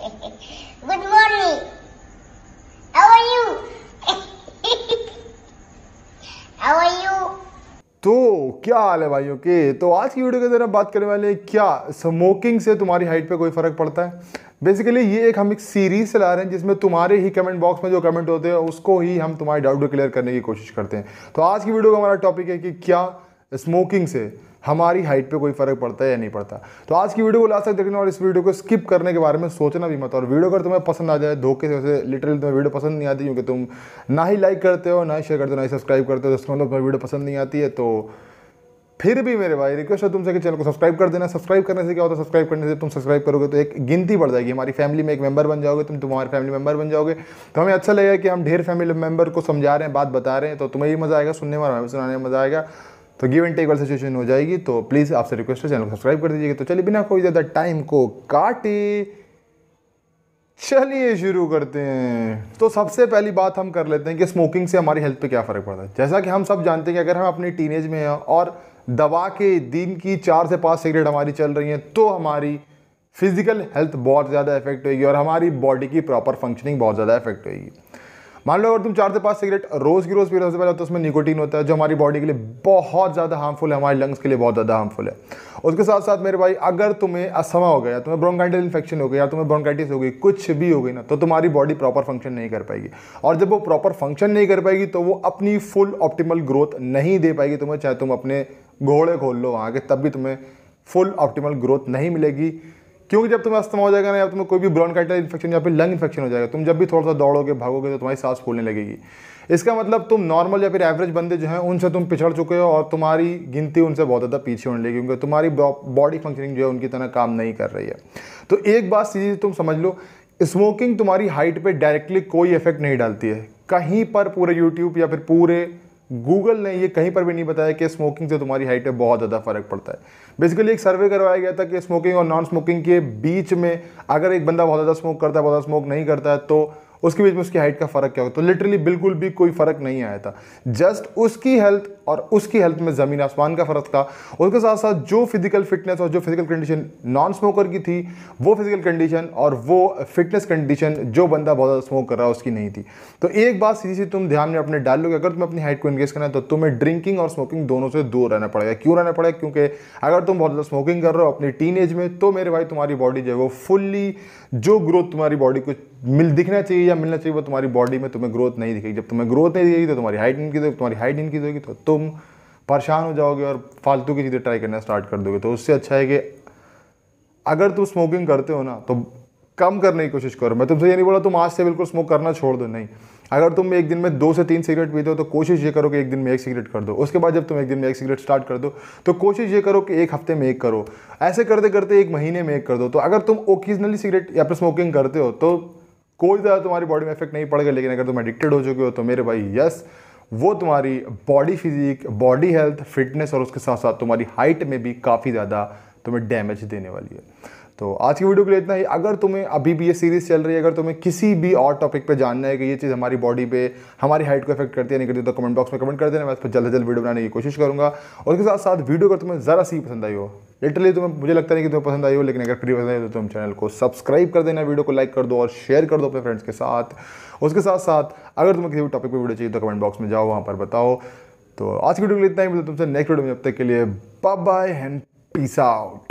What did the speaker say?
Good morning. How are you? How are you? तो क्या हाल है भाइयों के तो आज की वीडियो के अंदर हम बात करने वाले हैं क्या स्मोकिंग से तुम्हारी हाइट पे कोई फ़र्क पड़ता है बेसिकली ये एक हम एक सीरीज चला रहे हैं जिसमें तुम्हारे ही कमेंट बॉक्स में जो कमेंट होते हैं उसको ही हम तुम्हारे डाउट क्लियर करने की कोशिश करते हैं तो आज की वीडियो का हमारा टॉपिक है कि क्या स्मोकिंग से हमारी हाइट पे कोई फ़र्क पड़ता है या नहीं पड़ता तो आज की वीडियो को लास्ट तक देखने और इस वीडियो को स्किप करने के बारे में सोचना भी मत और वीडियो अगर तुम्हें पसंद आ जाए धोखे से वैसे लिटरली तुम्हें वीडियो पसंद नहीं आती क्योंकि तुम ना ही लाइक करते हो ना ही शेयर करते हो ना ही सब्सक्राइब करते हो जिसका मतलब तुम्हें वीडियो पसंद नहीं आती है तो फिर भी मेरे भाई रिक्वेस्ट है तुमसे कि चैनल को सब्सक्राइब कर देना सब्सक्राइब करने से क्या होता है सब्सक्राइब करने से तुम सब्सक्राइब करोगे तो एक गिनती बढ़ जाएगी हमारी फैमिली में एक मेंबर बन जाओगे तुम तुम्हारे फैमिली मेंबर बन जाओगे तो हमें अच्छा लगेगा कि हम ढेर फैमिली मेंबर को समझा रहे हैं बात बता रहे हैं तो तुम्हें भी मज़ा आएगा सुनने में सुनाने में मज़ा आएगा तो गिव एंड टेक वाली सिचुएशन हो जाएगी तो प्लीज़ आपसे रिक्वेस्ट है चैनल को सब्सक्राइब कर दीजिएगा तो चलिए बिना कोई ज़्यादा टाइम को काटे चलिए शुरू करते हैं तो सबसे पहली बात हम कर लेते हैं कि स्मोकिंग से हमारी हेल्थ पे क्या फ़र्क पड़ता है जैसा कि हम सब जानते हैं कि अगर हम अपनी टीनेज में हैं और दवा के दिन की चार से पाँच सिगरेट हमारी चल रही हैं तो हमारी फिज़िकल हेल्थ बहुत ज़्यादा इफेक्ट होगी और हमारी बॉडी की प्रॉपर फंक्शनिंग बहुत ज़्यादा इफेक्ट होगी मान लो अगर तुम चार से पाँच सिगरेट रोज़ की रोज़ पी रहे हो तो उसमें निकोटीन होता है जो हमारी बॉडी के लिए बहुत ज़्यादा हार्मफुल है हमारे लंग्स के लिए बहुत ज़्यादा हार्मफुल है उसके साथ साथ मेरे भाई अगर तुम्हें असमा हो गया तुम्हें ब्रोंकाइटल इन्फेक्शन हो गया या तुम्हें ब्रोंकाइटिस हो गई कुछ भी हो गई ना तो तुम्हारी बॉडी प्रॉपर फंक्शन नहीं कर पाएगी और जब वो प्रॉपर फंक्शन नहीं कर पाएगी तो वो अपनी फुल ऑप्टिमल ग्रोथ नहीं दे पाएगी तुम्हें चाहे तुम अपने घोड़े खोल लो वहाँ के तब भी तुम्हें फुल ऑप्टिमल ग्रोथ नहीं मिलेगी क्योंकि जब तुम्हें अस्थमा हो जाएगा ना या तुम्हें कोई भी कैटर इन्फेक्शन या फिर लंग इन्फेक्शन हो जाएगा तुम जब भी थोड़ा सा दौड़ोगे भागोगे तो तुम्हारी सांस फूलने लगेगी इसका मतलब तुम नॉर्मल या फिर एवरेज बंदे जो हैं उनसे तुम पिछड़ चुके हो और तुम्हारी गिनती उनसे बहुत ज़्यादा पीछे होने लगी क्योंकि तुम्हारी बॉडी फंक्शनिंग जो है उनकी तरह काम नहीं कर रही है तो एक बात सीधी तुम समझ लो स्मोकिंग तुम्हारी हाइट पर डायरेक्टली कोई इफेक्ट नहीं डालती है कहीं पर पूरे यूट्यूब या फिर पूरे गूगल ने ये कहीं पर भी नहीं बताया कि स्मोकिंग से तुम्हारी हाइट पर बहुत ज़्यादा फर्क पड़ता है बेसिकली एक सर्वे करवाया गया था कि स्मोकिंग और नॉन स्मोकिंग के बीच में अगर एक बंदा बहुत ज़्यादा स्मोक करता है बहुत ज़्यादा स्मोक नहीं करता है तो उसके बीच में उसकी हाइट का फ़र्क क्या होगा तो लिटरली बिल्कुल भी कोई फ़र्क नहीं आया था जस्ट उसकी हेल्थ और उसकी हेल्थ में ज़मीन आसमान का फ़र्क था उसके साथ साथ जो फिजिकल फिटनेस और जो फिजिकल कंडीशन नॉन स्मोकर की थी वो फिजिकल कंडीशन और वो फिटनेस कंडीशन जो बंदा बहुत ज़्यादा स्मोक कर रहा है उसकी नहीं थी तो एक बात सीधी सी तुम ध्यान में अपने डाल कि अगर तुम्हें अपनी हाइट को इंगेज करना है तो तुम्हें ड्रिंकिंग और स्मोकिंग दोनों से दूर रहना पड़ेगा क्यों रहना पड़ेगा क्योंकि अगर तुम बहुत ज़्यादा स्मोकिंग कर रहे हो अपनी टीन में तो मेरे भाई तुम्हारी बॉडी जो है वो फुल्ली जो ग्रोथ तुम्हारी बॉडी को मिल दिखना चाहिए चीज़ें मिलना चाहिए वो तुम्हारी बॉडी में तुम्हें ग्रोथ नहीं दिखेगी जब तुम्हें ग्रोथ नहीं दिखेगी तो तुम्हारी हाइट इनकी होगी तुम्हारी हाइट इनकी होगी तो तुम परेशान हो जाओगे और फालतू की चीज़ें ट्राई करना स्टार्ट कर दोगे तो उससे अच्छा है कि अगर तुम स्मोकिंग करते हो ना तो कम करने की कोशिश करो मैं तुमसे ये नहीं बोला तुम आज से बिल्कुल स्मोक करना छोड़ दो नहीं अगर तुम एक दिन में दो से तीन सिगरेट पीते हो तो कोशिश ये करो कि एक दिन में एक सिगरेट कर दो उसके बाद जब तुम एक दिन में एक सिगरेट स्टार्ट कर दो तो कोशिश ये करो कि एक हफ्ते में एक करो ऐसे करते करते एक महीने में एक कर दो तो अगर तुम ओकेजनली सिगरेट या फिर स्मोकिंग करते हो तो कोई ज़्यादा तुम्हारी बॉडी में इफेक्ट नहीं पड़ेगा लेकिन अगर तुम एडिक्टेड हो चुके हो तो मेरे भाई यस वो तुम्हारी body physique body health fitness और उसके साथ साथ तुम्हारी हाइट में भी काफ़ी ज़्यादा तुम्हें डैमेज देने वाली है तो आज की वीडियो के लिए इतना ही अगर तुम्हें अभी भी ये सीरीज़ चल रही है अगर तुम्हें किसी भी और टॉपिक पे जानना है कि ये चीज़ हमारी बॉडी पे हमारी हाइट को इफेक्ट करती है नहीं करती तो कमेंट बॉक्स में कमेंट कर देना मैं इस पर जल्द से जल्द वीडियो बनाने की कोशिश करूँगा और उसके साथ साथ वीडियो अगर तुम्हें ज़रा सी पसंद आई हो लिटरली तुम्हें मुझे लगता नहीं कि तुम्हें पसंद आई हो लेकिन अगर फ्री पसंद आई तो तुम चैनल को सब्सक्राइब कर देना वीडियो को लाइक कर दो और शेयर कर दो अपने फ्रेंड्स के साथ उसके साथ साथ अगर तुम्हें किसी भी टॉपिक पर वीडियो चाहिए तो कमेंट बॉक्स में जाओ वहाँ पर बताओ तो आज की वीडियो के लिए इतना ही मिलता तुमसे नेक्स्ट वीडियो में जब तक के लिए bye bye and Peace out.